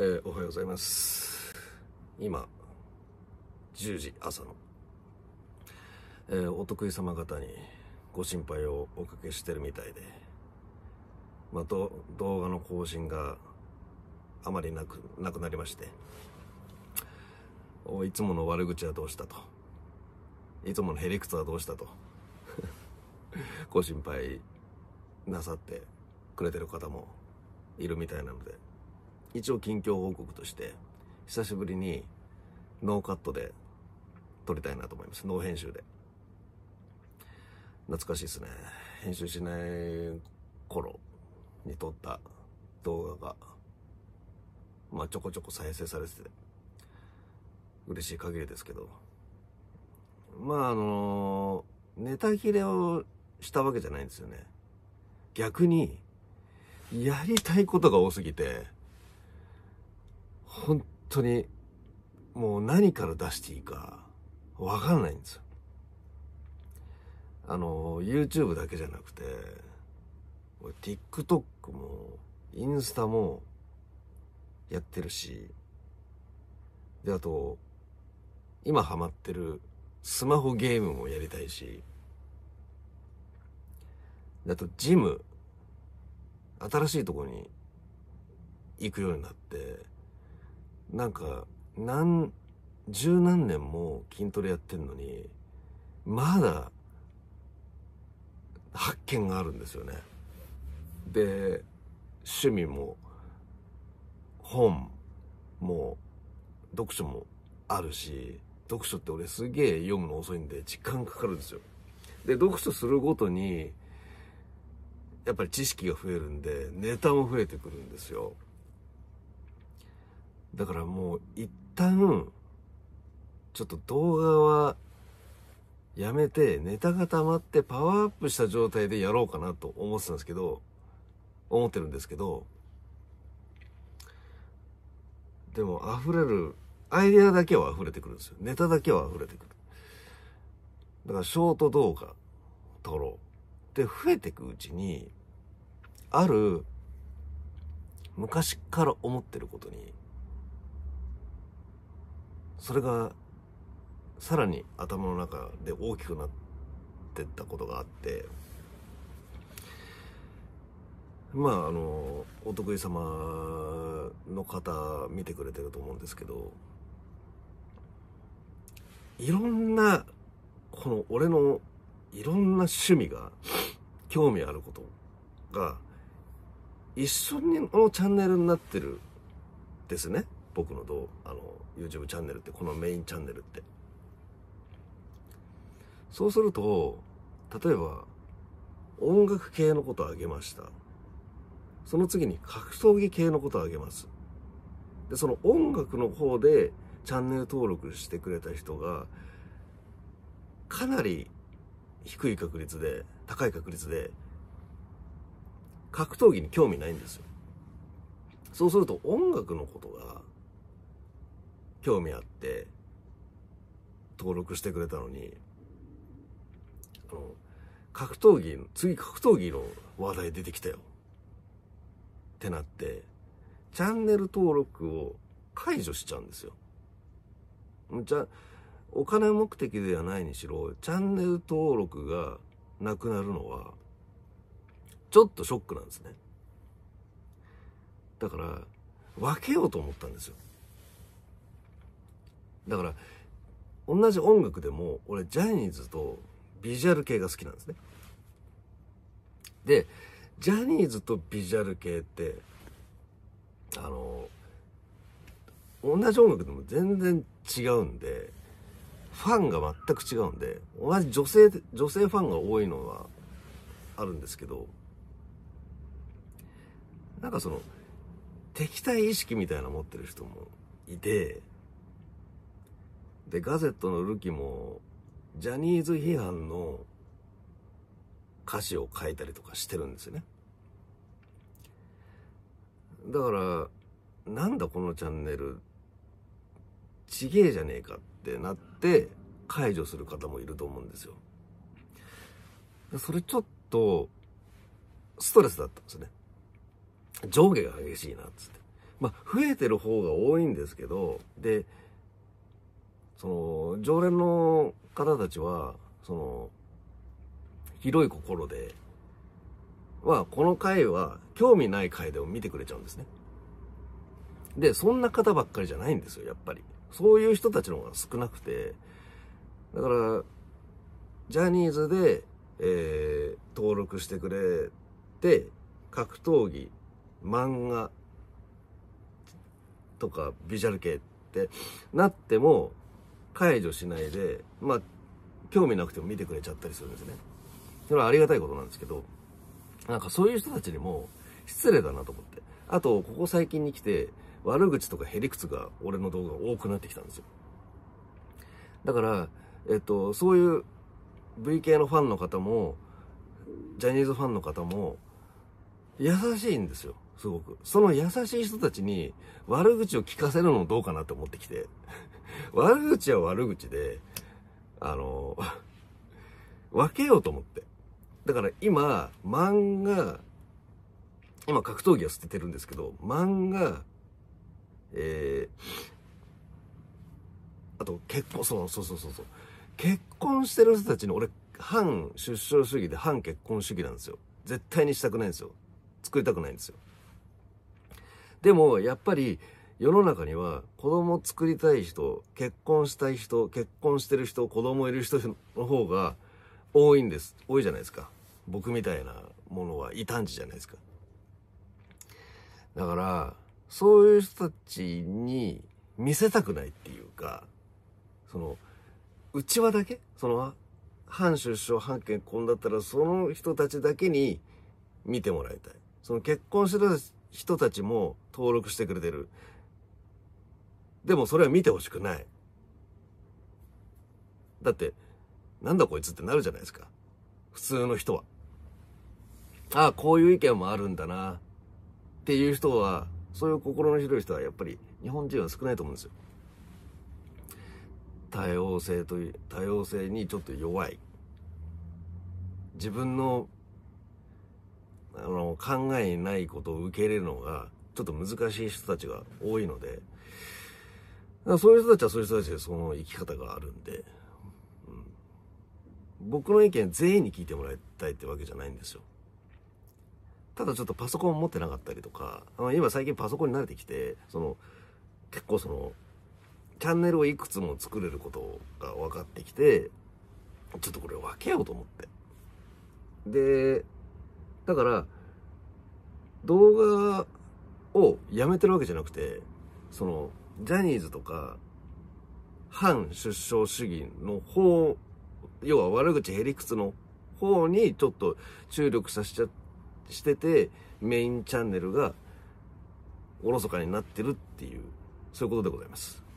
えー、おはようございます今10時朝の、えー、お得意様方にご心配をおかけしてるみたいでまた、動画の更新があまりなくなくなりましていつもの悪口はどうしたといつものへりくつはどうしたと ご心配なさってくれてる方もいるみたいなので一応近況報告として、久しぶりにノーカットで撮りたいなと思います。ノー編集で。懐かしいですね。編集しない頃に撮った動画が、まあちょこちょこ再生されてて、嬉しい限りですけど。まああのネタ切れをしたわけじゃないんですよね。逆に、やりたいことが多すぎて、本当に、もう何から出していいか、わからないんですよ。あの、YouTube だけじゃなくて、TikTok も、インスタも、やってるし、で、あと、今ハマってるスマホゲームもやりたいし、あと、ジム、新しいとこに行くようになって、なんか、何、十何年も筋トレやってんのに、まだ、発見があるんですよね。で、趣味も、本も、読書もあるし、読書って俺すげえ読むの遅いんで時間かかるんですよ。で、読書するごとに、やっぱり知識が増えるんで、ネタも増えてくるんですよ。だからもう一旦、ちょっと動画はやめて、ネタが溜まってパワーアップした状態でやろうかなと思ってたんですけど、思ってるんですけど、でも溢れる、アイデアだけは溢れてくるんですよ。ネタだけは溢れてくる。だからショート動画撮ろう。で、増えてくうちに、ある、昔から思ってることに、それがさらに頭の中で大きくなってったことがあってまああのお得意様の方見てくれてると思うんですけどいろんなこの俺のいろんな趣味が興味あることが一緒にのチャンネルになってるですね。僕のどうあの YouTube チャンネルってこのメインチャンネルってそうすると例えば音楽系のことをあげましたその次に格闘技系のことをあげますでその音楽の方でチャンネル登録してくれた人がかなり低い確率で高い確率で格闘技に興味ないんですよそうすると音楽のことが興味あって登録してくれたのにあの格闘技次格闘技の話題出てきたよってなってチャンネル登録を解除しちゃうんですよじゃお金目的ではないにしろチャンネル登録がなくなるのはちょっとショックなんですねだから分けようと思ったんですよだから、同じ音楽でも、俺、ジャニーズとビジュアル系が好きなんですね。で、ジャニーズとビジュアル系って、あの、同じ音楽でも全然違うんで、ファンが全く違うんで、同じ女性、女性ファンが多いのはあるんですけど、なんかその、敵対意識みたいな持ってる人もいて、で、ガゼットのルキも、ジャニーズ批判の歌詞を書いたりとかしてるんですよね。だから、なんだこのチャンネル、ちげえじゃねえかってなって、解除する方もいると思うんですよ。それちょっと、ストレスだったんですね。上下が激しいな、つって。まあ、増えてる方が多いんですけど、で、その、常連の方たちは、その、広い心で、は、この回は、興味ない回でも見てくれちゃうんですね。で、そんな方ばっかりじゃないんですよ、やっぱり。そういう人たちの方が少なくて、だから、ジャニーズで、えー、登録してくれて、格闘技、漫画とかビジュアル系ってなっても、解除しないで、まあ、興味なくても見てくれちゃったりするんですね。それはありがたいことなんですけど、なんかそういう人たちにも失礼だなと思って。あと、ここ最近に来て、悪口とかへ理屈が俺の動画多くなってきたんですよ。だから、えっと、そういう V k のファンの方も、ジャニーズファンの方も、優しいんですよ。すごく。その優しい人たちに悪口を聞かせるのどうかなって思ってきて。悪口は悪口で、あの、分けようと思って。だから今、漫画、今格闘技は捨ててるんですけど、漫画、えー、あと結婚、そうそうそうそうそう。結婚してる人たちに俺、反出生主義で反結婚主義なんですよ。絶対にしたくないんですよ。作りたくないんですよ。でも、やっぱり、世の中には子供作りたい人、結婚したい人、結婚してる人、子供いる人の方が多いんです。多いじゃないですか。僕みたいなものは異端児じゃないですか。だから、そういう人たちに見せたくないっていうか、その、うちわだけその、反出生、反結婚だったらその人たちだけに見てもらいたい。その結婚してる人たちも登録してくれてる。でもそれは見てほしくない。だって、なんだこいつってなるじゃないですか。普通の人は。ああ、こういう意見もあるんだな。っていう人は、そういう心の広い人はやっぱり日本人は少ないと思うんですよ。多様性という、多様性にちょっと弱い。自分のあの、考えないことを受け入れるのが、ちょっと難しい人たちが多いので、そういう人たちはそういう人たちでその生き方があるんで、うん、僕の意見全員に聞いてもらいたいってわけじゃないんですよ。ただちょっとパソコン持ってなかったりとか、あの今最近パソコンに慣れてきて、その、結構その、チャンネルをいくつも作れることが分かってきて、ちょっとこれ分けようと思って。で、だから動画をやめてるわけじゃなくてそのジャニーズとか反出生主義の方要は悪口へりくつの方にちょっと注力させちゃしててメインチャンネルがおろそかになってるっていうそういうことでございます。